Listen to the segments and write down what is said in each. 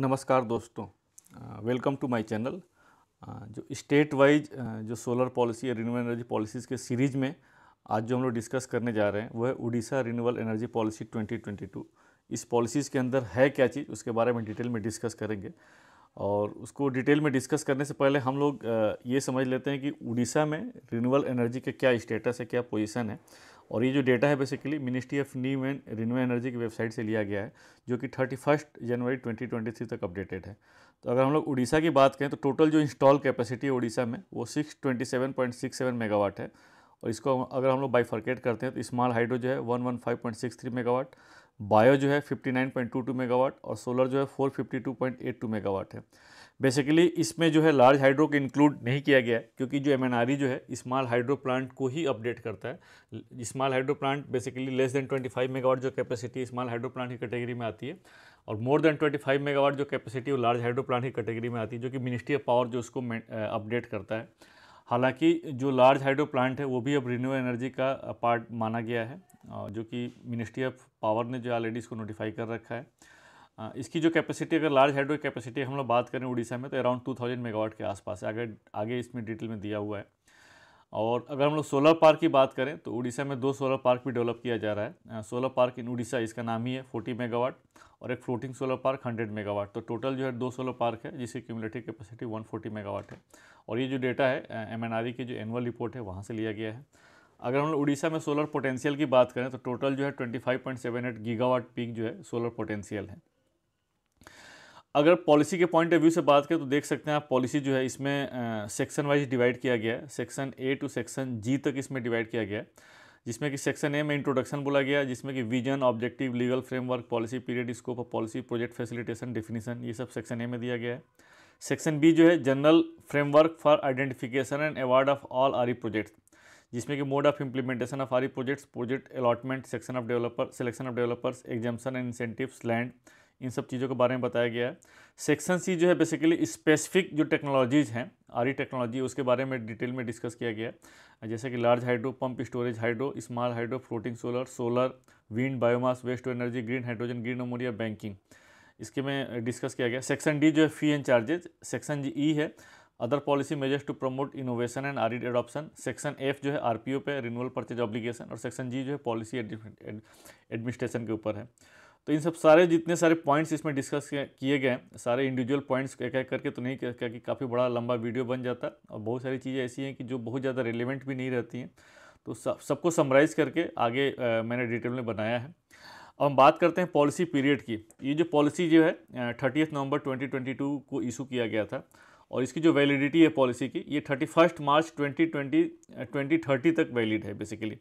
नमस्कार दोस्तों welcome to my channel जो स्टेट वाइज जो सोलर पॉलिसी या रिन्यूबल एनर्जी पॉलिसीज़ के सीरीज़ में आज जो हम लोग डिस्कस करने जा रहे हैं वो है उड़ीसा रिन्यूबल एनर्जी पॉलिसी 2022 इस पॉलिसीज़ के अंदर है क्या चीज़ उसके बारे में डिटेल में डिस्कस करेंगे और उसको डिटेल में डिस्कस करने से पहले हम लोग ये समझ लेते हैं कि उड़ीसा में रिन्यूएबल एनर्जी के क्या स्टेटस है क्या पोजिशन है और ये जो डेटा है basically ministry of new and renew energy की वेबसाइट से लिया गया है जो कि थर्टी फर्स्ट जनवरी 2023 तक अपडेटेड है तो अगर हम लोग उड़ीसा की बात करें तो टोटल जो इंस्टॉल कैपेसिटी है उड़ीसा में वो six twenty seven point six seven megawatt है और इसको अगर हम लोग बाईफर्केट करते हैं तो स्मॉल हाइड्रो जो है one one five point six three megawatt bio जो है fifty nine point two two megawatt और सोलर जो है four fifty two point eight two megawatt है बेसिकली इसमें जो है लार्ज हाइड्रो को इंक्लूड नहीं किया गया क्योंकि जो एम e जो है स्मॉल हाइड्रो प्लांट को ही अपडेट करता है small hydro plant basically less than 25 megawatt जो कैपेसिटी स्मॉल हाइड्रो प्लांट की कैटेगरी में आती है और मोर देन 25 मेगावाट जो कैपेसिटी वो लार्ज हाइड्रो प्लांट की कैटेगरी में आती है जो कि मिनिस्ट्री ऑफ पावर जो उसको अपडेट करता है हालांकि जो लार्ज हाइड्रो प्लांट है वो भी अब रिन्यूएबल एनर्जी का पार्ट माना गया है जो कि मिनिस्ट्री ऑफ पावर ने जो ऑलरेडी इसको नोटिफाई कर रखा है हाँ, इसकी जो कैपेसिटी अगर लार्ज हाइड्रो कैपेसिटी हम लोग बात करें उड़ीसा में तो अराउंड टू थाउजेंड मेगावाट के आसपास है अगर आगे इसमें डिटेल में दिया हुआ है और अगर हम लोग सोलर पार्क की बात करें तो उड़ीसा में दो सोलर पार्क भी डेवलप किया जा रहा है सोलर पार्क इन उड़ीसा इसका नाम ही है फोर्टी मेगावाट और एक floating solar park hundred megawatt तो टोटल जो है दो सोलर पार्क है जिसकी क्यूमलेटिव कैपेसिटी फोर्टी मेगावाट है और ये जो डेटा है एम e की जो एनुअल रिपोर्ट है वहाँ से लिया गया है अगर हम लोग उड़ीसा में सोलर पोटेंशियल की बात करें तो टोटल जो है twenty five point seven eight gigawatt peak जो है सोलर पोटेंशियल है अगर पॉलिसी के पॉइंट ऑफ व्यू से बात करें तो देख सकते हैं आप पॉलिसी जो है इसमें सेक्शन वाइज डिवाइड किया गया है section A to section G तक इसमें डिवाइड किया गया है जिसमें कि सेक्शन ए में इंट्रोडक्शन बोला गया जिसमें कि vision objective legal framework policy period scope of policy project facilitation definition ये सब सेक्शन ए में दिया गया है सेक्शन बी जो है general framework for identification and award of all R projects जिसमें कि mode of implementation of R projects project allotment section of developer selection of developers exemption and incentive land इन सब चीज़ों के बारे में बताया गया है सेक्शन सी जो है बेसिकली स्पेसिफिक जो टेक्नोलॉजीज़ हैं आरी टेक्नोलॉजी e उसके बारे में डिटेल में डिस्कस किया गया है जैसे कि large hydro pump storage hydro small hydro floating solar solar wind biomass waste energy green hydrogen green ammonia banking इसके में डिस्कस किया गया सेक्शन डी जो है fee and charges section G E है other policy measures to promote innovation and R adoption section F जो है RPO पे रिन्यूअल परचेज ऑब्लिगेशन और सेक्शन जी जो है पॉलिसी एडमिनिस्ट्रेशन के ऊपर है तो इन सब सारे जितने सारे पॉइंट्स इसमें डिस्कस किए गए हैं सारे इंडिविजुअल पॉइंट्स क्या एक करके तो नहीं क्या कि काफ़ी बड़ा लंबा वीडियो बन जाता और बहुत सारी चीज़ें ऐसी हैं कि जो बहुत ज़्यादा रिलेवेंट भी नहीं रहती हैं तो सब सबको समराइज़ करके आगे आ, मैंने डिटेल में बनाया है अब हम बात करते हैं पॉलिसी पीरियड की ये जो पॉलिसी जो है थर्टीथ नवंबर ट्वेंटी को इशू किया गया था और इसकी जो वैलिडिटी है पॉलिसी की ये thirty first March twenty twenty twenty thirty तक वैलिड है बेसिकली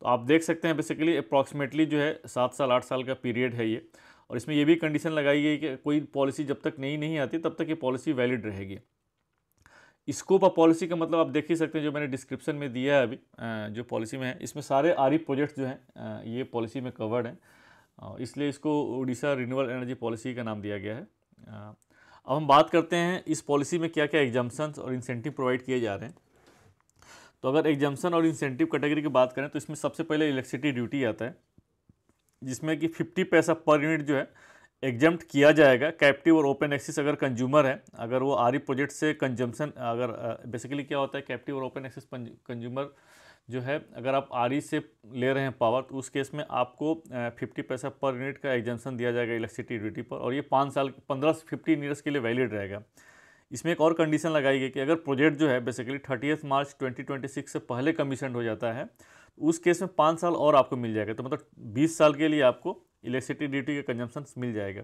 तो आप देख सकते हैं बेसिकली अप्रॉक्सीमेटली जो है सात साल आठ साल का पीरियड है ये और इसमें ये भी कंडीशन लगाई गई कि कोई पॉलिसी जब तक नहीं नहीं आती तब तक ये पॉलिसी वैलिड रहेगी स्कोप ऑफ पॉलिसी का मतलब आप देख ही सकते हैं जो मैंने डिस्क्रिप्शन में दिया है अभी जो पॉलिसी में है इसमें सारे आर प्रोजेक्ट्स e जो हैं ये पॉलिसी में कवर्ड हैं इसलिए इसको उड़ीसा रिन्यूअल एनर्जी पॉलिसी का नाम दिया गया है अब हम बात करते हैं इस पॉलिसी में क्या क्या एग्जाम्सन्स और इंसेंटिव प्रोवाइड किए जा रहे हैं तो अगर एग्जाम्सन और इंसेंटिव कैटेगरी की बात करें तो इसमें सबसे पहले इलेक्ट्रिसिटी ड्यूटी आता है जिसमें कि फिफ्टी पैसा पर यूनिट जो है एग्जम्प्ट किया जाएगा कैप्टिव और ओपन एक्सिस अगर कंज्यूमर है अगर वो आरी प्रोजेक्ट से कंजम्पशन अगर बेसिकली क्या होता है कैप्टिव और ओपन एक्सिस कंज्यूमर जो है अगर आप आरी से ले रहे हैं पावर तो उस केस में आपको फिफ्टी पैसा पर यूनिट का एग्जामेशन दिया जाएगा इलेक्ट्रिसिटी ड्यूटी पर और ये पाँच साल पंद्रह से फिफ्टीन ईयर्स के लिए वैलिड रहेगा इसमें एक और कंडीशन लगाई गई कि अगर प्रोजेक्ट जो है बेसिकली थर्टी मार्च 2026 से पहले कमीशन हो जाता है तो उस केस में पाँच साल और आपको मिल जाएगा तो मतलब बीस साल के लिए आपको इलेक्ट्रिसिटी ड्यूटी का कंजम्पन मिल जाएगा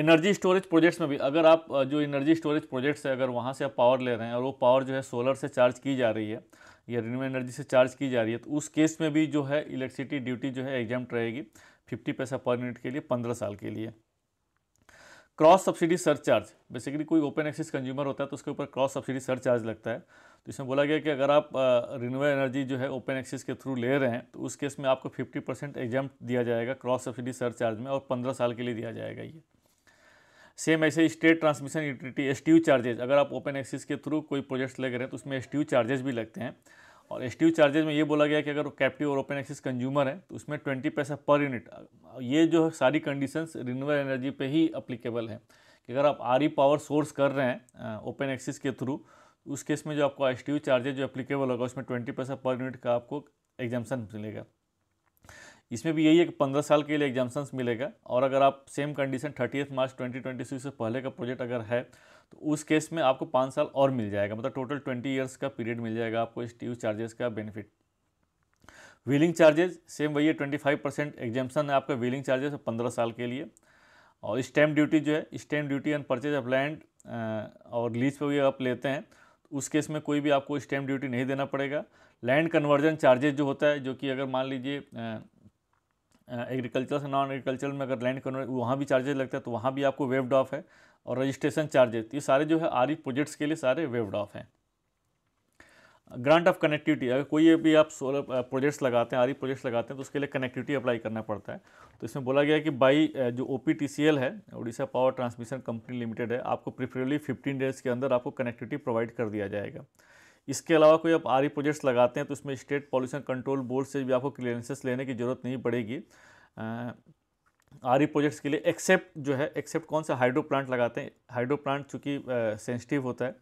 एनर्जी स्टोरेज प्रोजेक्ट्स में भी अगर आप जो एनर्जी स्टोरेज प्रोजेक्ट्स है अगर वहाँ से आप पावर ले रहे हैं और वो पावर जो है सोलर से चार्ज की जा रही है या रिन्यूबल एनर्जी से चार्ज की जा रही है तो उस केस में भी जो है इलेक्ट्रिसिटी ड्यूटी जो है एग्जाम रहेगी फिफ्टी पैसा पर यूनिट के लिए पंद्रह साल के लिए क्रॉस सब्सिडी सरचार्ज बेसिकली कोई ओपन एक्सेस कंज्यूमर होता है तो उसके ऊपर क्रॉस सब्सिडी सरचार्ज लगता है तो इसमें बोला गया कि अगर आप रिन्यूएबल एनर्जी जो है ओपन एक्सेस के थ्रू ले रहे हैं तो उस केस में आपको 50 परसेंट एग्जाम दिया जाएगा क्रॉस सब्सिडी सरचार्ज में और 15 साल के लिए दिया जाएगा ये सेम ऐसे state transmission utility S charges अगर आप ओपन एक्सेस के थ्रू कोई प्रोजेक्ट्स ले रहे हैं तो उसमें एस चार्जेज भी लगते हैं और एस चार्जेज में ये बोला गया कि अगर कैप्टिव और ओपन एक्सिस कंज्यूमर है तो उसमें ट्वेंटी पैसा पर यूनिट ये जो है सारी कंडीशंस रिन्यूएबल एनर्जी पे ही अप्लीकेबल है कि अगर आप आर पावर सोर्स कर रहे हैं ओपन एक्सिस के थ्रू तो उस केस में जो आपको एस चार्जेज जो अप्लीकेबल होगा उसमें ट्वेंटी पैसा पर यूनिट का आपको एग्जाम्सन मिलेगा इसमें भी यही है कि पंद्रह साल के लिए एग्जाम्सन्स मिलेगा और अगर आप same condition thirty March twenty से पहले का प्रोजेक्ट अगर है तो उस केस में आपको पाँच साल और मिल जाएगा मतलब टोटल ट्वेंटी ईयर्स का पीरियड मिल जाएगा आपको इस ट्यूज चार्जेस का बेनिफिट व्हीलिंग चार्जेस सेम वही है ट्वेंटी फाइव परसेंट एग्जामेशन है आपका व्हीलिंग चार्जेस पंद्रह साल के लिए और स्टैम्प ड्यूटी जो है stamp duty on purchase of land और लीज पर भी आप लेते हैं तो उस केस में कोई भी आपको स्टैम्प ड्यूटी नहीं देना पड़ेगा लैंड कन्वर्जन चार्जेस जो होता है जो कि अगर मान लीजिए एग्रीकल्चर से नॉन एग्रीकल्चर में अगर लैंड कन्वर्जन वहाँ भी चार्जेस लगता है तो वहाँ भी आपको वेव्ड ऑफ है और रजिस्ट्रेशन चार्जेस ये सारे जो है आर प्रोजेक्ट्स के लिए सारे वेवड ऑफ हैं ग्रांट ऑफ कनेक्टिविटी अगर कोई भी आप सोलर प्रोजेक्ट्स लगाते हैं आर प्रोजेक्ट्स लगाते हैं तो उसके लिए कनेक्टिविटी अप्लाई करना पड़ता है तो इसमें बोला गया है कि बाई जो ओ है Orissa power transmission company limited है आपको प्रिफरेबली फिफ्टीन डेज के अंदर आपको कनेक्टिविटी प्रोवाइड कर दिया जाएगा इसके अलावा कोई आप आर प्रोजेक्ट्स लगाते हैं तो इसमें स्टेट पॉल्यूशन कंट्रोल बोर्ड से भी आपको क्लियरेंसेस लेने की ज़रूरत नहीं पड़ेगी आर प्रोजेक्ट्स के लिए एक्सेप्ट जो है एक्सेप्ट कौन सा हाइड्रो प्लांट लगाते हैं हाइड्रो प्लांट चूँकि सेंसिटिव होता है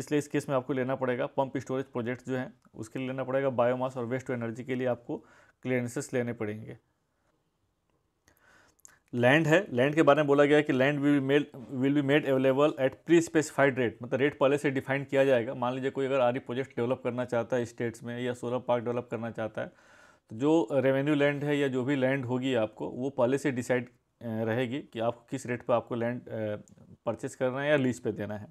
इसलिए इस केस में आपको लेना पड़ेगा पंप स्टोरेज प्रोजेक्ट जो है उसके लिए लेना पड़ेगा बायोमास और वेस्ट टू एनर्जी के लिए आपको क्लियरेंसेस लेने पड़ेंगे लैंड है लैंड के बारे में बोला गया कि land will made will be made available at pre specified rate मतलब रेट पहले से डिफाइन किया जाएगा मान लीजिए कोई अगर आर प्रोजेक्ट डेवलप करना चाहता है स्टेट्स में या सोलर पार्क डेवलप करना चाहता है तो जो रेवेन्यू लैंड है या जो भी लैंड होगी आपको वो पहले से डिसाइड रहेगी कि आपको किस रेट पर आपको लैंड परचेस करना है या लीज पे देना है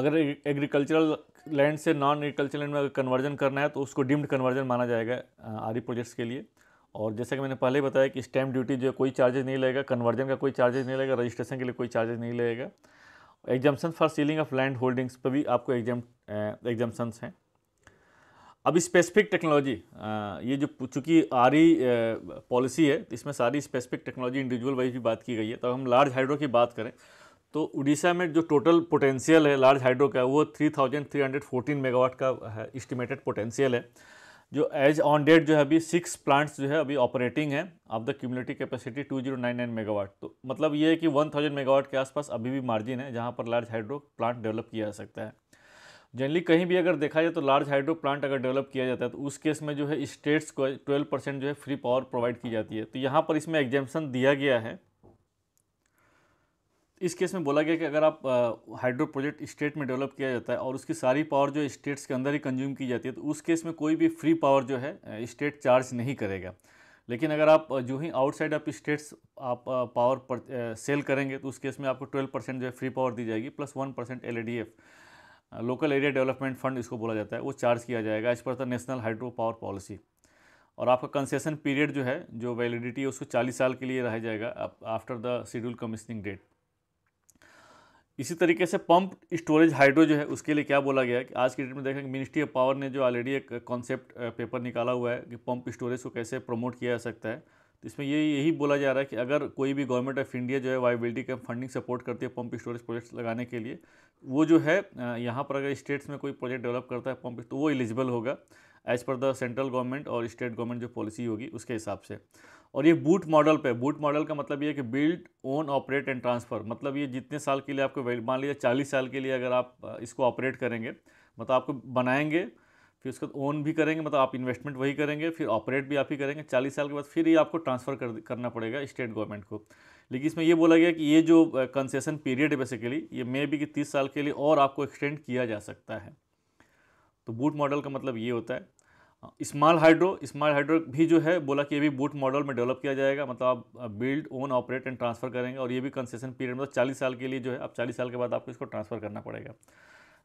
अगर एग्रीकल्चरल लैंड से नॉन एग्रीकल्चरल लैंड में अगर कन्वर्जन करना है तो उसको डिम्ड कन्वर्जन माना जाएगा आर प्रोजेक्ट्स के लिए और जैसा कि मैंने पहले ही बताया कि स्टैम्प ड्यूटी जो है कोई चार्जेज नहीं लगेगा कन्वर्जन का कोई चार्जेज नहीं लगेगा रजिस्ट्रेशन के लिए कोई चार्जेज नहीं लगेगा exemption for ceiling of land holdings पर भी आपको एग्जाम एग्जाम्सन्स हैं अब स्पेसिफिक टेक्नोलॉजी ये जो चूँकि आरी पॉलिसी है तो इसमें सारी स्पेसिफिक टेक्नोलॉजी इंडिविजुअल वाइज भी बात की गई है तो हम लार्ज हाइड्रो की बात करें तो उड़ीसा में जो टोटल पोटेंशियल है लार्ज हाइड्रो का वो 3,314 मेगावाट का है इस्टीमेटेड पोटेंशियल है जो एज ऑन डेट जो है अभी सिक्स प्लांट्स जो है अभी ऑपरेटिंग है of the cumulative capacity 2099 megawatt तो मतलब ये है कि 1000 मेगावाट के आसपास अभी भी मार्जिन है जहाँ पर लार्ज हाइड्रो प्लांट डेवलप किया जा सकता है जनरली कहीं भी अगर देखा जाए तो लार्ज हाइड्रो प्लांट अगर डेवलप किया जाता है तो उस केस में जो है स्टेट्स को 12 परसेंट जो है फ्री पावर प्रोवाइड की जाती है तो यहाँ पर इसमें एग्जेपन दिया गया है इस केस में बोला गया कि अगर आप हाइड्रो प्रोजेक्ट स्टेट में डेवलप किया जाता है और उसकी सारी पावर जो स्टेट्स के अंदर ही कंज्यूम की जाती है तो उस केस में कोई भी फ्री पावर जो है स्टेट चार्ज नहीं करेगा लेकिन अगर आप जो ही आउटसाइड ऑफ स्टेट्स आप पावर सेल करेंगे तो उस केस में आपको 12 परसेंट जो है फ्री पावर दी जाएगी plus one percent L local area development fund इसको बोला जाता है वो चार्ज किया जाएगा as per the national hydro power policy और आपका कंसेशन पीरियड जो है जो वैलिडिटी है उसको 40 साल के लिए रह जाएगा after the schedule commissioning date इसी तरीके से पंप स्टोरेज हाइड्रो जो है उसके लिए क्या बोला गया है कि आज के डेट में देखें मिनिस्ट्री ऑफ पावर ने जो ऑलरेडी एक कॉन्सेप्ट पेपर uh, निकाला हुआ है कि पंप स्टोरेज को कैसे प्रमोट किया जा सकता है तो इसमें ये यही बोला जा रहा है कि अगर कोई भी गवर्नमेंट ऑफ इंडिया जो है वाइबिलिटी का फंडिंग सपोर्ट करती है पंप स्टोरेज प्रोजेक्ट्स लगाने के लिए वो जो है यहाँ पर अगर स्टेट्स में कोई प्रोजेक्ट डेवलप करता है पंप तो वो एलिजिबल होगा as per the central government और स्टेट गवर्नमेंट जो पॉलिसी होगी उसके हिसाब से और ये बूट मॉडल पे बूट मॉडल का मतलब ये है कि build own operate and transfer मतलब ये जितने साल के लिए आपको मान लीजिए चालीस साल के लिए अगर आप इसको ऑपरेट करेंगे मतलब आपको बनाएंगे फिर उसके बाद ओन भी करेंगे मतलब आप इन्वेस्टमेंट वही करेंगे फिर ऑपरेट भी आप ही करेंगे चालीस साल के बाद फिर ये आपको ट्रांसफ़र कर, करना पड़ेगा स्टेट गवर्नमेंट को लेकिन इसमें यह बोला गया कि ये जो कंसेशन पीरियड है बेसिकली ये मे बी कि तीस साल के लिए और आपको एक्सटेंड किया जा सकता है तो बूट मॉडल का मतलब ये होता है स्मॉल हाइड्रो स्मॉल हाइड्रो भी जो है बोला कि ये भी बूट मॉडल में डेवलप किया जाएगा मतलब आप build own operate and transfer करेंगे और ये भी कंसेशन पीरियड मतलब चालीस साल के लिए जो है आप चालीस साल के बाद आपको इसको ट्रांसफ़र करना पड़ेगा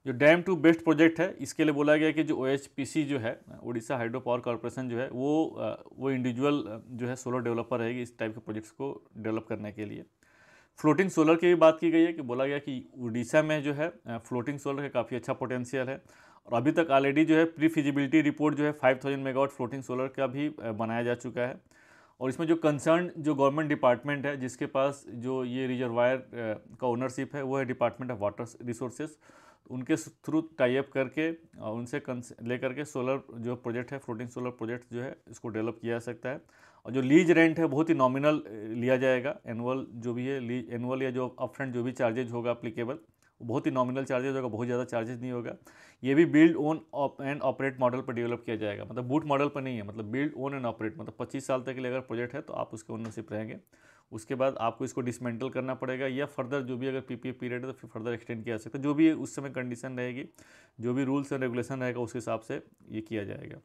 जो डैम टू बेस्ट प्रोजेक्ट है इसके लिए बोला गया कि जो ओ जो है उड़ीसा हाइड्रो पावर कॉरपोरेशन जो है वो वो इंडिविजुअल जो है सोलर डेवलपर रहेगी इस टाइप के प्रोजेक्ट्स को डेवलप करने के लिए फ्लोटिंग सोलर की भी बात की गई है कि बोला गया कि उड़ीसा में जो है फ्लोटिंग सोलर का काफ़ी अच्छा पोटेंशियल है और अभी तक ऑलरेडी जो है प्री फिजिबिलिटी रिपोर्ट जो है 5000 मेगावाट फ्लोटिंग सोलर का भी बनाया जा चुका है और इसमें जो कंसर्न जो गवर्नमेंट डिपार्टमेंट है जिसके पास जो ये रिजर्वायर का ओनरशिप है वो है डिपार्टमेंट ऑफ वाटर रिसोर्सेज उनके थ्रू टाइप करके और उनसे लेकर के सोलर जो प्रोजेक्ट है फ्लोटिंग सोलर प्रोजेक्ट जो है इसको डेवलप किया जा सकता है और जो लीज रेंट है बहुत ही नॉमिनल लिया जाएगा एनुअल जो भी है लीज एनुअल या जो अपफ्रंट जो भी चार्जेज होगा अप्लीकेबल बहुत ही नॉमिनल चार्जेज होगा बहुत ज़्यादा चार्जेज नहीं होगा ये भी build own and operate model पर डेवलप किया जाएगा मतलब बूट मॉडल पर नहीं है मतलब बिल्ड ओन एंड ऑपरेट मतलब 25 साल तक के लिए अगर प्रोजेक्ट है तो आप उसके ओनरशिप रहेंगे उसके बाद आपको इसको डिसमेंटल करना पड़ेगा या फर्दर जो भी अगर पीपीए पीरियड है तो फिर फर्दर एक्सटेंड किया जा सकता है जो भी उस समय कंडीशन रहेगी जो भी रूल्स एंड रेगुलेशन रहेगा उस हिसाब से ये किया जाएगा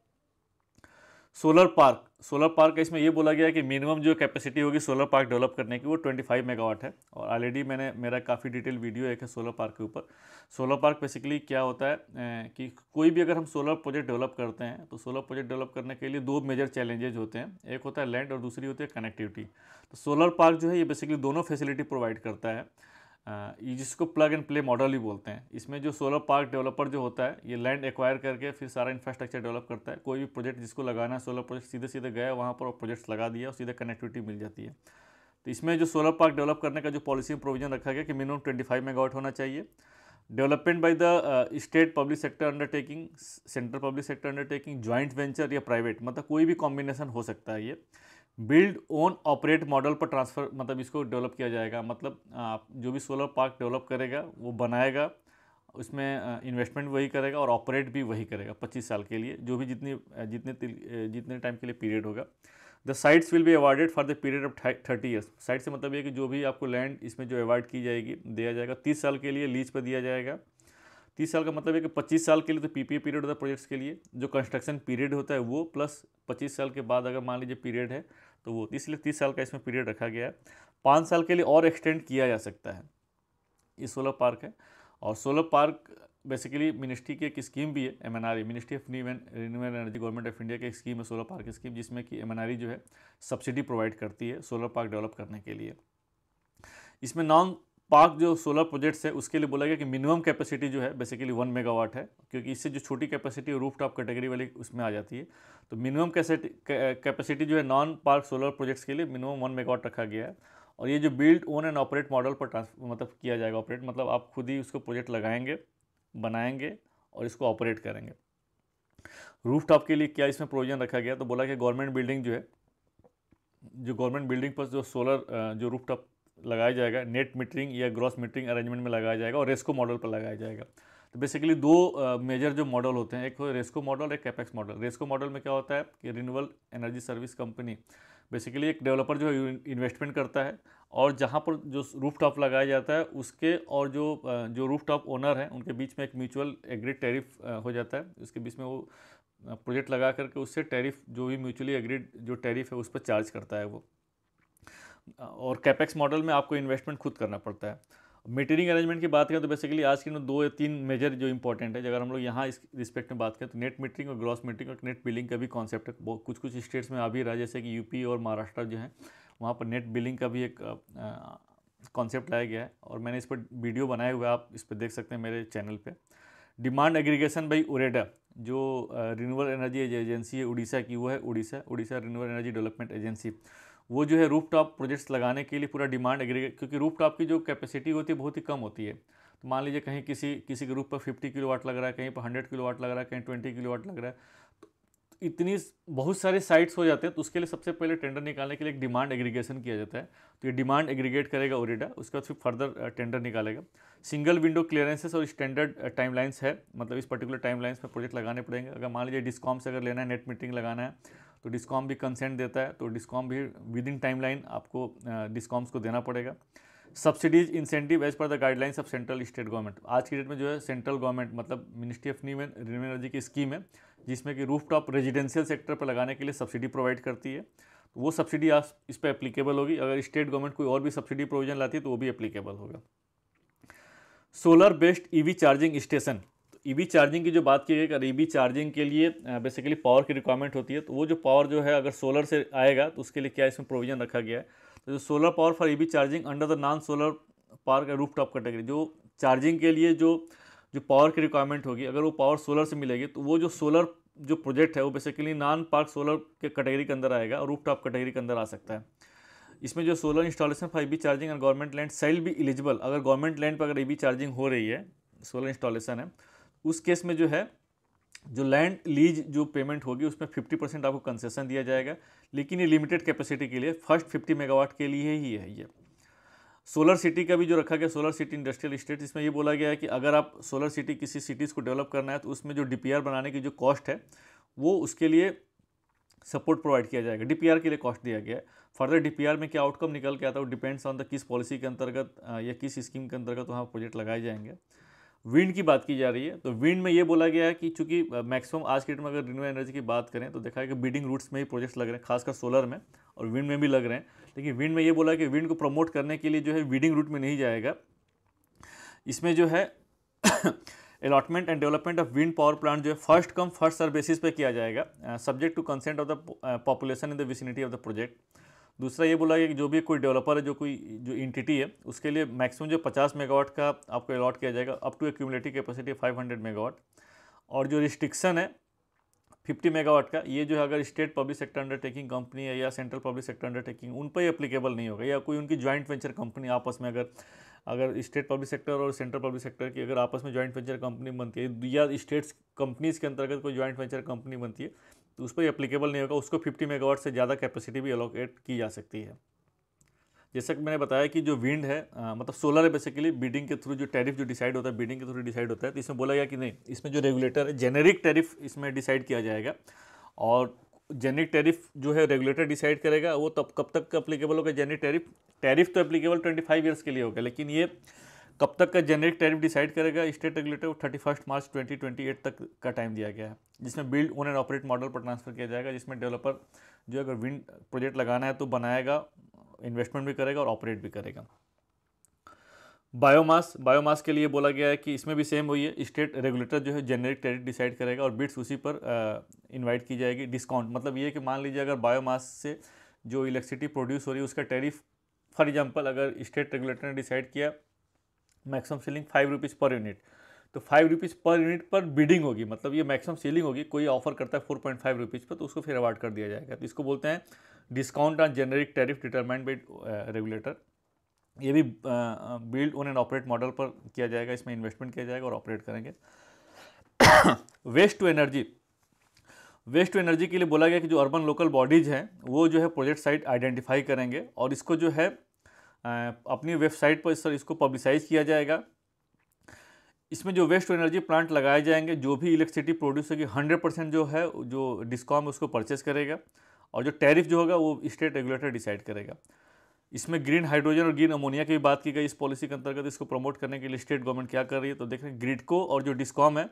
सोलर पार्क सोलर पार्क का इसमें यह बोला गया है कि मिनिमम जो कैपेसिटी होगी सोलर पार्क डेवलप करने की वो 25 मेगावाट है और ऑलरेडी मैंने मेरा काफ़ी डिटेल वीडियो एक है सोलर पार्क के ऊपर सोलर पार्क बेसिकली क्या होता है कि कोई भी अगर हम सोलर प्रोजेक्ट डेवलप करते हैं तो सोलर प्रोजेक्ट डेवलप करने के लिए दो मेजर चैलेंजेज होते हैं एक होता है लैंड और दूसरी होती है कनेक्टिविटी तो सोलर पार्क जो है ये बेसिकली दोनों फैसिलिटी प्रोवाइड करता है जिसको प्लग एंड प्ले मॉडल ही बोलते हैं इसमें जो सोलर पार्क डेवलपर जो होता है ये लैंड एक्वायर करके फिर सारा इंफ्रास्ट्रक्चर डेवलप करता है कोई भी प्रोजेक्ट जिसको लगाना है सोलर प्रोजेक्ट सीधे सीधे गया वहाँ पर प्रोजेक्ट्स लगा दिया और सीधे कनेक्टिविटी मिल जाती है तो इसमें जो सोलर पार्क डेवलप करने का जो पॉलिसी में प्रोविजन रखा गया कि मिनिमम ट्वेंटी फाइव मेगावाट होना चाहिए development by the state public sector undertaking central public sector undertaking joint venture या प्राइवेट मतलब कोई भी कॉम्बिनेशन हो सकता है ये बिल्ड ओन ऑपरेट मॉडल पर ट्रांसफ़र मतलब इसको डेवलप किया जाएगा मतलब आप जो भी सोलर पार्क डेवलप करेगा वो बनाएगा उसमें इन्वेस्टमेंट वही करेगा और ऑपरेट भी वही करेगा 25 साल के लिए जो भी जितनी जितने जितने टाइम के लिए पीरियड होगा the sites will be awarded for the period of thirty years site से मतलब ये कि जो भी आपको लैंड इसमें जो अवॉर्ड की जाएगी दिया जाएगा तीस साल के लिए लीज पर दिया जाएगा तीस साल का मतलब है कि पच्चीस साल के लिए तो पी पीरियड होता है प्रोजेक्ट्स के लिए जो कंस्ट्रक्शन पीरियड होता है वो प्लस पच्चीस साल के बाद अगर मान लीजिए पीरियड है तो वो इसलिए तीस साल का इसमें पीरियड रखा गया है पाँच साल के लिए और एक्सटेंड किया जा सकता है ये सोलर पार्क है और सोलर पार्क बेसिकली मिनिस्ट्री की एक स्कीम भी है M N R E ministry of new renewable energy government of India की एक स्कीम है सोलर पार्क की स्कीम जिसमें कि एम एन आर ई जो है सब्सिडी प्रोवाइड करती है सोलर पार्क डेवलप करने के लिए इसमें नॉन पार्क जो सोलर प्रोजेक्ट्स है उसके लिए बोला गया कि मिनिमम कैपेसिटी जो है बेसिकली वन मेगावाट है क्योंकि इससे जो छोटी कैपेसिटी रूफ टॉप कैटेगरी वाली उसमें आ जाती है तो मिनिमम कैपेसिटी जो है नॉन पार्क सोलर प्रोजेक्ट्स के लिए मिनिमम वन मेगावाट रखा गया है और ये जो build own and operate model पर ट्रांसफर मतलब किया जाएगा ऑपरेट मतलब आप खुद ही उसको प्रोजेक्ट लगाएंगे बनाएंगे और इसको ऑपरेट करेंगे रूफ टॉप के लिए क्या इसमें प्रोविजन रखा गया तो बोला कि गवर्नमेंट बिल्डिंग जो है जो गवर्नमेंट बिल्डिंग पर जो सोलर जो रूफ टॉप लगाया जाएगा नेट मीटरिंग या ग्रॉस मीटरिंग अरेंजमेंट में लगाया जाएगा और रेस्को मॉडल पर लगाया जाएगा तो बेसिकली दो मेजर जो मॉडल होते हैं एक रेस्को मॉडल एक कैपेक्स मॉडल रेस्को मॉडल में क्या होता है कि renewal energy service company basically एक डेवलपर जो है इन्वेस्टमेंट करता है और जहाँ पर जो रूफ टॉप लगाया जाता है उसके और जो जो रूफ टॉप ओनर हैं उनके बीच में एक म्यूचुअल एग्रीड टैरिफ हो जाता है उसके बीच में वो प्रोजेक्ट लगा करके उससे टैरिफ जो भी म्यूचुअली एग्रीड जो टैरिफ है उस पर चार्ज करता है वो और कैपेक्स मॉडल में आपको इन्वेस्टमेंट खुद करना पड़ता है मीटरिंग अरेंजमेंट की बात करें तो बेसिकली आज के दिन दो या तीन मेजर जो इंपॉर्टेंट है अगर हम लोग यहाँ इस रिस्पेक्ट में बात करें तो नेट मीटरिंग और ग्रॉस मीटरिंग और नेट बिलिंग का भी कॉन्सेप्ट है कुछ कुछ स्टेट्स में आ भी रहा है जैसे कि यूपी और महाराष्ट्र जो है वहाँ पर नेट बिलिंग का भी एक कॉन्सेप्ट लाया गया है और मैंने इस पर वीडियो बनाए हुए आप इस पर देख सकते हैं मेरे चैनल पर डिमांड एग्रीगेशन बाई उरेडा जो रिन्यूअल एनर्जी एजेंसी है उड़ीसा की वो है Orissa Orissa renewal energy development agency वो जो है रूफ टॉप प्रोजेक्ट्स लगाने के लिए पूरा डिमांड एग्रीगेट क्योंकि रूफ टॉप की जो कैपेसिटी होती है बहुत ही कम होती है तो मान लीजिए कहीं किसी किसी के रूप पर फिफ्टी किलो वाट लग रहा है कहीं पर हंड्रेड किलो वाट लग रहा है कहीं ट्वेंटी किलो वाट लग रहा है तो इतनी बहुत सारे साइट्स हो जाते हैं तो उसके लिए सबसे पहले टेंडर निकालने के लिए एक डिमांड एग्रीगेशन किया जाता है तो ये डिमांड एग्रीगेट करेगा ओरिडा उसके बाद फिर फर्दर टेंडर निकालेगा सिंगल विंडो क्लियरेंसेस और स्टैंडर्ड टाइमलाइंस है मतलब इस पर्टिकुलर टाइमलाइंस में प्रोजेक्ट लगाने पड़ेंगे अगर मान लीजिए डिस्कॉम से अगर लेना है नेट मीटिंग लगाना है तो डिस्कॉम भी कंसेंट देता है तो डिस्कॉम भी विद इन टाइमलाइन आपको डिस्कॉम्स को देना पड़ेगा subsidies incentive as per the guidelines of central state government आज की डेट में जो है सेंट्रल गवर्नमेंट मतलब ministry of new renew energy की स्कीम है जिसमें कि रूफ टॉप रेजिडेंशियल सेक्टर पर लगाने के लिए सब्सिडी प्रोवाइड करती है तो वो सब्सिडी आप इस पर एप्लीकेबल होगी अगर स्टेट गवर्नमेंट कोई और भी सब्सिडी प्रोविजन लाती है तो वो भी एप्लीकेबल होगा solar based EV charging station EV e charging की जो बात की गई अगर ईवी e चार्जिंग के लिए बेसिकली पावर की रिक्वायरमेंट होती है तो वो जो पावर जो है अगर सोलर से आएगा तो उसके लिए क्या इसमें प्रोविजन रखा गया है तो जो solar power for EV charging under the non solar power का रूफ टॉप कैटेगरी जो चार्जिंग के लिए जो जो पावर की रिक्वायरमेंट होगी अगर वो पावर सोलर से मिलेगी तो वो जो सोलर जो प्रोजेक्ट है वो बेसिकली नॉन पार्क सोलर के कैटेगरी के अंदर आएगा और रूफ टॉप कैटेगरी के अंदर आ सकता है इसमें जो solar installation for E charging and government land sale भी एलिजिबल अगर गवर्नमेंट लैंड पर अगर ई e चार्जिंग हो रही है सोलर इंस्टॉलेशन है उस केस में जो है जो लैंड लीज जो पेमेंट होगी उसमें 50 परसेंट आपको कंसेशन दिया जाएगा लेकिन ये लिमिटेड कैपेसिटी के लिए फर्स्ट 50 मेगावाट के लिए ही है ये सोलर सिटी का भी जो रखा गया सोलर सिटी इंडस्ट्रियल स्टेट इसमें ये बोला गया है कि अगर आप सोलर सिटी किसी सिटीज़ को डेवलप करना है तो उसमें जो डी बनाने की जो कॉस्ट है वो उसके लिए सपोर्ट प्रोवाइड किया जाएगा डी के लिए कॉस्ट दिया गया है फर्दर डी में क्या आउटकम निकल के आता है वो डिपेंड्स ऑन द किस पॉलिसी के अंतर्गत या किस स्कीम के अंतर्गत वहाँ प्रोजेक्ट लगाए जाएंगे विंड की बात की जा रही है तो विंड में ये बोला गया है कि चूंकि मैक्सिमम आज के डेट में अगर रिन्यूएबल एनर्जी की बात करें तो देखा है कि बीडिंग रूट्स में ही प्रोजेक्ट्स लग रहे हैं खासकर सोलर में और विंड में भी लग रहे हैं लेकिन विंड में ये बोला कि विंड को प्रमोट करने के लिए जो है बीडिंग रूट में नहीं जाएगा इसमें जो है allotment and development of wind power plant जो है first come first serve basis पर किया जाएगा subject to consent of the population in the vicinity of the project दूसरा ये बोला गया कि जो भी कोई डेवलपर है जो कोई जो इंटिटी है उसके लिए मैक्सिमम जो 50 मेगावाट का आपको अलॉट किया जाएगा up to accumulative capacity 500 megawatt और जो रिस्ट्रिक्शन है 50 मेगावाट का ये जो है अगर state public sector undertaking company है या सेंट्रल पब्लिक सेक्टर अंडरटेकिंग उन पर अप्लीकेबल नहीं होगा या कोई उनकी ज्वाइंट वेंचर कंपनी आपस में अगर अगर स्टेट पब्लिक सेक्टर और सेंट्रल पब्लिक सेक्टर की अगर आपस में जॉइंट वेंचर कंपनी बनती है या स्टेट्स कंपनीज के अंतर्गत कोई ज्वाइंट वेंचर कंपनी बनती है तो उस पर अप्लीकेबल नहीं होगा उसको 50 मेगावाट से ज़्यादा कैपेसिटी भी अलोकेट की जा सकती है जैसा कि मैंने बताया कि जो विंड है आ, मतलब सोलर है बेसिकली बीडिंग के थ्रू जो टैरिफ जो डिसाइड होता है बीडिंग के थ्रू डिसाइड होता है तो इसमें बोला गया कि नहीं इसमें जो रेगुलेटर है जेनेरिक टैरिफ इसमें डिसाइड किया जाएगा और जेनरिक टैरिफ जो है रेगुलेटर डिसाइड करेगा वो तब कब तक अप्लीकेबल होगा जेनिक टैरिफ टैरिफ तो अप्लीकेबल ट्वेंटी फाइव के लिए होगा लेकिन ये कब तक का जेनरिक टैरिफ डिसाइड करेगा स्टेट रेगुलेटर को thirty first March twenty twenty eight तक का टाइम दिया गया है जिसमें build own and operate model पर ट्रांसफर किया जाएगा जिसमें डेवलपर जो अगर विंड प्रोजेक्ट लगाना है तो बनाएगा इन्वेस्टमेंट भी करेगा और ऑपरेट भी करेगा बायोमास बायोमास के लिए बोला गया है कि इसमें भी सेम वही है स्टेट रेगुलेटर जो है जेनरिक टैरिफ डिसाइड करेगा और बिट्स उसी पर इन्वाइट की जाएगी डिस्काउंट मतलब ये कि मान लीजिए अगर बायोमास से जो इलेक्ट्रिसिटी प्रोड्यूस हो रही है उसका टैरिफ फॉर एग्जांपल अगर स्टेट रेगुलेटर ने डिसाइड किया maximum ceiling five rupees per unit तो फाइव रुपीज़ पर यूनिट पर बिडिंग होगी मतलब ये मैक्सिमम सीलिंग होगी कोई ऑफर करता है फोर पॉइंट फाइव रुपीज़ पर तो उसको फिर अवार्ड कर दिया जाएगा तो इसको बोलते हैं discount on generic tariff determined by regulator ये भी build on and operate model पर किया जाएगा इसमें इन्वेस्टमेंट किया जाएगा और ऑपरेट करेंगे waste to energy waste to energy के लिए बोला गया कि जो अर्बन लोकल बॉडीज़ हैं वो जो है प्रोजेक्ट साइट आइडेंटिफाई करेंगे और इसको जो है अपनी वेबसाइट पर इस इसको पब्लिसाइज किया जाएगा इसमें जो वेस्ट एनर्जी प्लांट लगाए जाएंगे जो भी इलेक्ट्रिसिटी प्रोड्यूस होगी हंड्रेड परसेंट जो है जो डिस्कॉम उसको परचेस करेगा और जो टैरिफ जो होगा वो स्टेट रेगुलेटर डिसाइड करेगा इसमें ग्रीन हाइड्रोजन और ग्रीन अमोनिया की भी बात की गई इस पॉलिसी के अंतर्गत इसको प्रमोट करने के लिए स्टेट गवर्नमेंट क्या कर रही है तो देख रहे हैं और जो डिस्कॉम है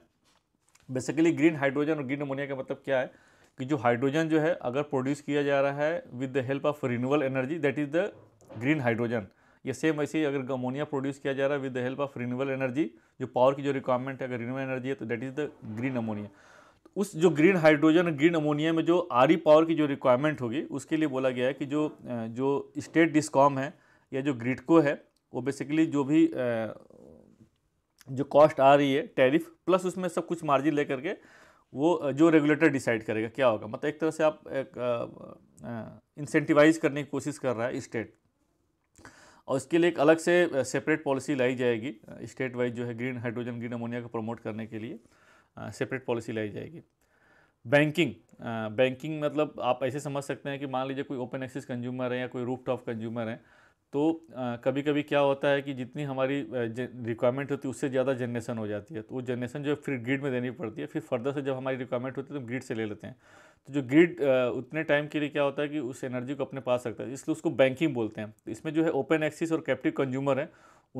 बेसिकली ग्रीन हाइड्रोजन और ग्रीन अमोनिया का मतलब क्या है कि जो हाइड्रोजन जो है अगर प्रोड्यूस किया जा रहा है with the help of renewal energy that is the green hydrogen ये सेम वैसे ही अगर अमोनिया प्रोड्यूस किया जा रहा है with the help of renewable energy जो पावर की जो रिक्वायरमेंट है अगर रिन्यूएबल एनर्जी है तो that is the green ammonia उस जो ग्रीन हाइड्रोजन ग्रीन अमोनिया में जो आरी पावर की जो रिक्वायरमेंट होगी उसके लिए बोला गया है कि जो जो स्टेट डिस्कॉम है या जो ग्रिडको है वो बेसिकली जो भी जो कॉस्ट आ रही है टैरिफ प्लस उसमें सब कुछ मार्जिन लेकर के वो जो रेगुलेटर डिसाइड करेगा क्या होगा मतलब एक तरह से आप एक इंसेंटिवाइज करने की कोशिश कर रहा है स्टेट और इसके लिए एक अलग से सेपरेट पॉलिसी लाई जाएगी स्टेट वाइज जो है ग्रीन हाइड्रोजन ग्रीन अमोनिया को प्रमोट करने के लिए सेपरेट पॉलिसी लाई जाएगी बैंकिंग बैंकिंग मतलब आप ऐसे समझ सकते हैं कि मान लीजिए कोई ओपन एक्सेस कंज्यूमर है या कोई रूफ टॉप कंज्यूमर है तो कभी कभी क्या होता है कि जितनी हमारी रिक्वायरमेंट होती है उससे ज़्यादा जनरेशन हो जाती है तो वो जनरेशन जो है फिर ग्रिड में देनी पड़ती है फिर फर्दर से जब हमारी रिक्वायरमेंट होती है तो ग्रिड से ले लेते हैं तो जो ग्रिड उतने टाइम के लिए क्या होता है कि उस एनर्जी को अपने पास रखता है इसलिए उसको बैंकिंग बोलते हैं तो इसमें जो है ओपन एक्सिस और कैप्टिव कंज्यूमर हैं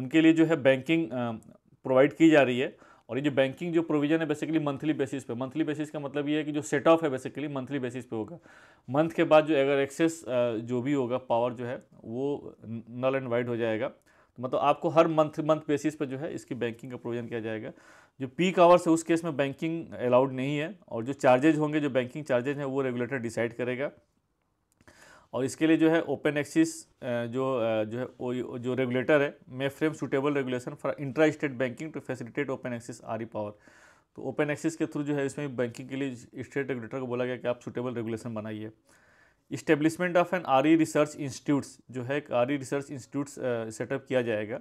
उनके लिए जो है बैंकिंग प्रोवाइड की जा रही है और ये जो बैंकिंग जो प्रोविजन है बेसिकली मंथली बेसिस पे मंथली बेसिस का मतलब ये है कि जो सेट ऑफ है बेसिकली मंथली बेसिस पे होगा मंथ के बाद जो अगर एक्सेस जो भी होगा पावर जो है वो नल एंड वाइड हो जाएगा तो मतलब आपको हर मंथ मंथ बेसिस पे जो है इसकी बैंकिंग का प्रोविजन किया जाएगा जो पीक आवर्स है उस केस में बैंकिंग अलाउड नहीं है और जो चार्जेज होंगे जो बैंकिंग चार्जेज हैं वो रेगुलेटर डिसाइड करेगा और इसके लिए जो है ओपन एक्सिस जो जो है जो रेगुलेटर है may frame suitable regulation for intra state banking to facilitate open access R E power तो ओपन एक्सिस के थ्रू जो है इसमें बैंकिंग के लिए स्टेट रेगुलेटर को बोला गया कि आप सुटेबल रेगुलेशन बनाइए establishment of an R research institutes जो है एक आर रिसर्च इंस्टीट्यूट्स सेटअप किया जाएगा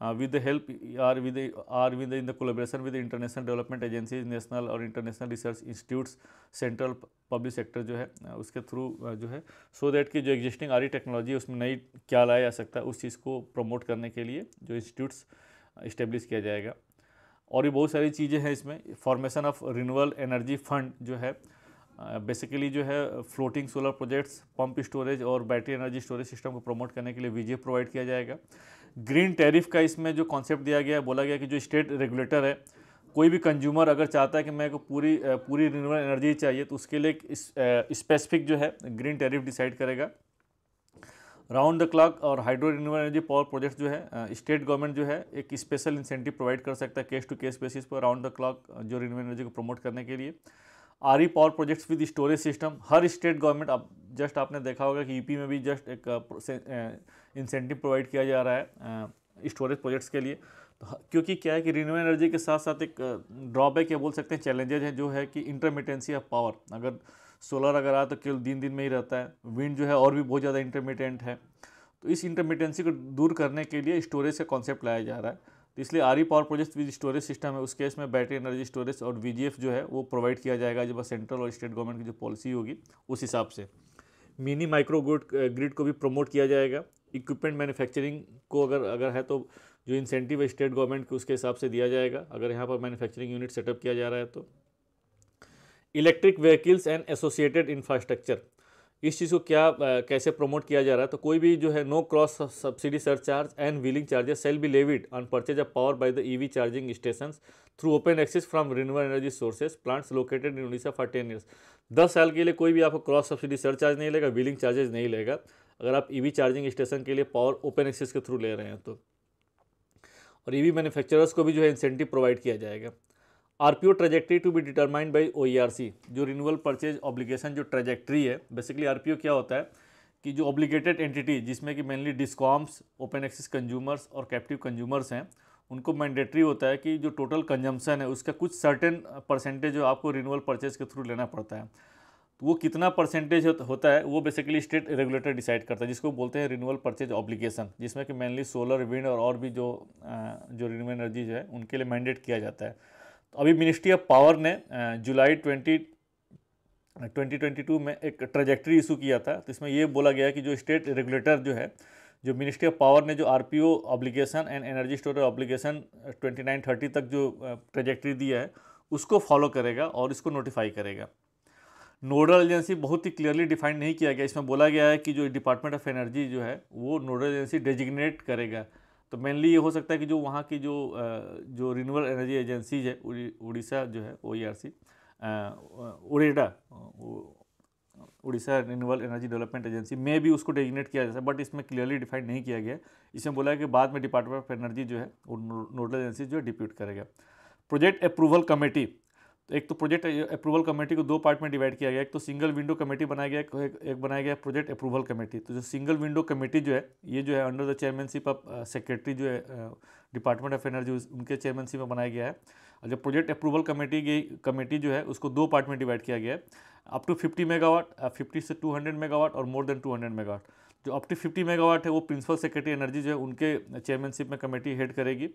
with uh, with the help or with the or with the, in the collaboration with the और international research institutes central public sector जो है uh, उसके through uh, जो है so दैट की जो एग्जिस्टिंग आर टेक्नोलॉजी उसमें नई क्या लाया जा सकता है उस चीज़ को प्रमोट करने के लिए जो इंस्टीट्यूट्स इस्टेब्लिश किया जाएगा और ये बहुत सारी चीज़ें हैं इसमें formation of renewal energy fund जो है बेसिकली जो है floating solar projects pump storage और बैटरी एनर्जी स्टोरेज सिस्टम को प्रमोट करने के लिए वीजे प्रोवाइड किया जाएगा ग्रीन टैरिफ का इसमें जो कॉन्सेप्ट दिया गया बोला गया कि जो स्टेट रेगुलेटर है कोई भी कंज्यूमर अगर चाहता है कि मेरे को पूरी पूरी रिन्यूएबल एनर्जी चाहिए तो उसके लिए एक स्पेसिफिक जो है ग्रीन टैरिफ डिसाइड करेगा राउंड द क्लॉक और hydro renewable energy power project जो है स्टेट गवर्नमेंट जो है एक स्पेशल इंसेंटिव प्रोवाइड कर सकता है केस टू केस बेसिस पर राउंड द क्लॉक जो रिन्यूएबल एनर्जी को प्रमोट करने के लिए R E power projects with storage system हर स्टेट गवर्नमेंट अब जस्ट आपने देखा होगा कि यूपी e में भी जस्ट एक इंसेंटिव प्रोवाइड किया जा रहा है स्टोरेज प्रोजेक्ट्स के लिए तो क्योंकि क्या है कि रिन्यू एनर्जी के साथ साथ एक ड्रॉबैक या बोल सकते हैं चैलेंजेज हैं जो है कि इंटरमीडियंसी ऑफ पावर अगर सोलर अगर आया तो केवल दिन दिन में ही रहता है विंड जो है और भी बहुत ज़्यादा इंटरमीडियंट है तो इस इंटरमीडियंसी को दूर करने के लिए स्टोरेज का कॉन्सेप्ट लाया जा रहा है तो इसलिए R E power project with storage system है उस केस में बैटरी एनर्जी स्टोरेज और वी जो है वो प्रोवाइड किया जाएगा जब सेंट्रल और स्टेट गवर्नमेंट की जो पॉलिसी होगी उस हिसाब से मिनी माइक्रो ग्रिड को भी प्रमोट किया जाएगा इक्विपमेंट मैन्युफैक्चरिंग को अगर अगर है तो जो इंसेंटिव है स्टेट गवर्नमेंट के उसके हिसाब से दिया जाएगा अगर यहाँ पर मैन्युफैक्चरिंग यूनिट सेटअप किया जा रहा है तो electric vehicles and associated infrastructure इस चीज़ को क्या कैसे प्रमोट किया जा रहा है तो कोई भी जो है no cross subsidy surcharge and wheeling charges shall be levied on purchase of power by the EV charging station through open access from renewable energy sources plants located in Odisha for ten years दस साल के लिए कोई भी आपको cross subsidy sir charge नहीं लेगा wheeling charges नहीं लेगा अगर आप ई चार्जिंग स्टेशन के लिए पावर ओपन एक्सेस के थ्रू ले रहे हैं तो और ई e मैन्युफैक्चरर्स को भी जो है इंसेंटिव प्रोवाइड किया जाएगा RPO trajectory to be determined by C जो रिन्यूअल परचेज ऑब्लिगेशन जो ट्रेजेक्ट्री है बेसिकली आरपीओ क्या होता है कि जो ऑब्लिगेटेड एंटिटी जिसमें कि mainly discoms open access consumers और कैप्टिव कंज्यूमर्स हैं उनको मैंडेटरी होता है कि जो टोटल कंजम्पशन है उसका कुछ सर्टेन परसेंटेज जो आपको रिन्यूअल परचेज के थ्रू लेना पड़ता है तो वो कितना परसेंटेज होता है वो बेसिकली स्टेट रेगुलेटर डिसाइड करता है जिसको बोलते हैं रिन्यूअल परचेज ऑब्लिगेशन जिसमें कि मेनली सोलर विंड और और भी जो जो रिन्यूएबल एनर्जीज है उनके लिए मैंडेट किया जाता है तो अभी मिनिस्ट्री ऑफ पावर ने जुलाई ट्वेंटी 2022 में एक ट्रेजेक्ट्री इशू किया था तो इसमें यह बोला गया कि जो स्टेट रेगुलेटर जो है जो मिनिस्ट्री ऑफ पावर ने जो R P O obligation and energy storage obligation 2930 तक जो ट्रेजेक्ट्री दिया है उसको फॉलो करेगा और इसको नोटिफाई करेगा नोडल एजेंसी बहुत ही क्लियरली डिफाइंड नहीं किया गया इसमें बोला गया है कि जो डिपार्टमेंट ऑफ एनर्जी जो है वो नोडल एजेंसी डेजिग्नेट करेगा तो मेनली ये हो सकता है कि जो वहाँ की जो जो रिन्यूअल एनर्जी एजेंसीज है उड़ीसा जो है O E e OREDA Odisha renewal energy development agency में भी उसको डेजिग्नेट किया जाता है बट इसमें क्लियरली डिफाइन नहीं किया गया इसमें बोला है कि बाद में डिपार्टमेंट ऑफ एनर्जी जो है नोडल एजेंसी जो है डिप्यूट करेगा प्रोजेक्ट अप्रूवल कमेटी एक तो प्रोजेक्ट अप्रूवल कमेटी को दो पार्ट में डिवाइड किया गया एक तो सिंगल विंडो कमेटी बनाया गया एक, एक बनाया गया प्रोजेक्ट अप्रूवल कमेटी तो जो सिंगल विंडो कमेटी जो है ये जो है under the chairmanship of secretary जो है डिपार्टमेंट ऑफ एनर्जी उनके चेयरमैनशिप में बनाया गया है और जो प्रोजेक्ट अप्रूवल कमेटी की कमेटी जो है उसको दो पार्ट में डिवाइड किया गया है up to fifty megawatt fifty से टू हंड्रेड मेगावाट और more than two hundred megawatt जो अप टू 50 मेगावाट है वो प्रिंसिपल सेक्रेटरी एनर्जी जो है उनके चेयरमैनशिप में कमेटी हेड करेगी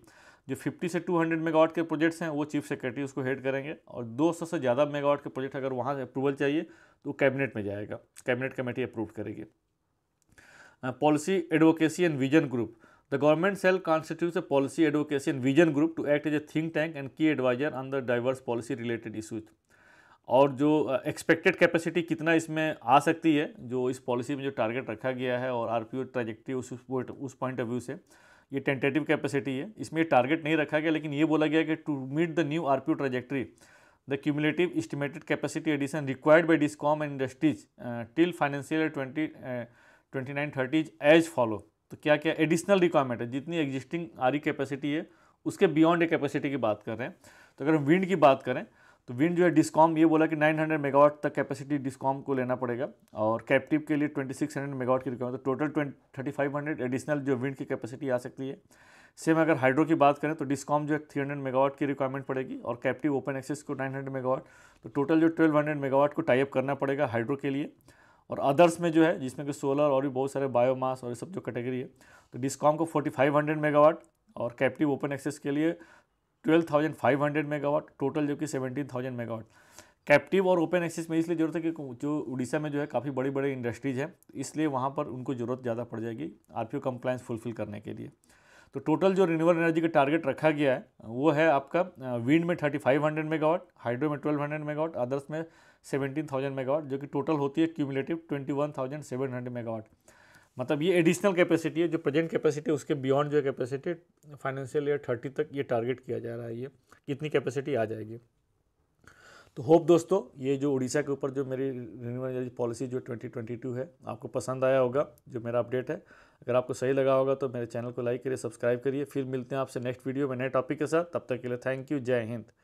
जो 50 से 200 मेगावाट के प्रोजेक्ट्स हैं वो चीफ सेक्रेटरी उसको हेड करेंगे और 200 से ज़्यादा मेगावाट के प्रोजेक्ट अगर वहाँ अप्रूवल चाहिए तो कैबिनेट में जाएगा कैबिनेट कमेटी अप्रूव करेगी policy advocacy and vision group the government shall constitute policy advocacy and vision group to act as a think tank and key adviser advisor on policy related issues और जो expected capacity कितना इसमें आ सकती है जो इस policy में जो टारगेट रखा गया है और आर पी ट्राजेक्टिव उस उस पॉइंट ऑफ व्यू से ये टेंटेटिव कैपेसिटी है इसमें ये टारगेट नहीं रखा गया लेकिन ये बोला गया कि to meet the new R P trajectory the cumulative estimated capacity addition required by discom industries till financial twenty twenty nine thirty is as follow तो क्या क्या एडिशनल रिक्वायरमेंट है जितनी एग्जिस्टिंग आरी कैपेसिटी है उसके बियॉन्ड ए कैपेसिटी की बात कर रहे हैं तो अगर हम विंड की बात करें तो विंड जो है डिस्कॉम ये बोला कि 900 मेगावाट तक कैपेसिटी डिस्कॉम को लेना पड़ेगा और कैप्टिव के लिए 2600 मेगावाट की रिक्वायरमेंट तो टोटल 3500 एडिशनल जो विंड की कैपेसिटी आ सकती है सेम अगर हाइड्रो की बात करें तो डिस्कॉम जो है 300 मेगावाट की रिक्वायरमेंट पड़ेगी और कैप्टिव ओपन एक्सेस को 900 मेगावाट तो टोटल जो 1200 मेगावाट को टाइप करना पड़ेगा हाइड्रो के लिए और अदर्स में जो है जिसमें कि सोलर और भी बहुत सारे बायोमास और ये सब जो कैटेगरी है तो डिस्कॉम को फोर्टी मेगावाट और कैप्टिव ओपन एक्सेस के लिए 12,500 मेगावाट टोटल जो कि 17,000 मेगावाट कैप्टिव और ओपन एक्सेस में इसलिए ज़रूरत है कि जो उड़ीसा में जो है काफ़ी बड़ी बड़ी इंडस्ट्रीज़ है इसलिए वहाँ पर उनको ज़रूरत ज़्यादा पड़ जाएगी आर पी कम्प्लाइंस फुलफिल करने के लिए तो टोटल जो रिन्यूएबल एनर्जी का टारगेट रखा गया है वो है आपका विंड में 3500 मेगावाट हाइड्रो में 1200 मेगावाट अदर्स में 17000 मेगावाट जो कि टोटल होती है क्यूमुलेटिव 21700 मेगावाट मतलब ये एडिशनल कैपेसिटी है जो प्रेजेंट कैपेसिटी उसके बियॉन्ड जो कैपेसिटी फाइनेंशियल ईयर थर्टी तक ये टारगेट किया जा रहा है ये कितनी कैपेसिटी आ जाएगी तो होप दोस्तों ये जो उड़ीसा के ऊपर जो मेरी रिन्यूएबल एनर्जी पॉलिसी जो 2022 है आपको पसंद आया होगा जो मेरा अपडेट है अगर आपको सही लगा होगा तो मेरे चैनल को लाइक करिए सब्सक्राइब करिए फिर मिलते हैं आपसे नेक्स्ट वीडियो में नए टॉपिक के साथ तब तक के लिए थैंक यू जय हिंद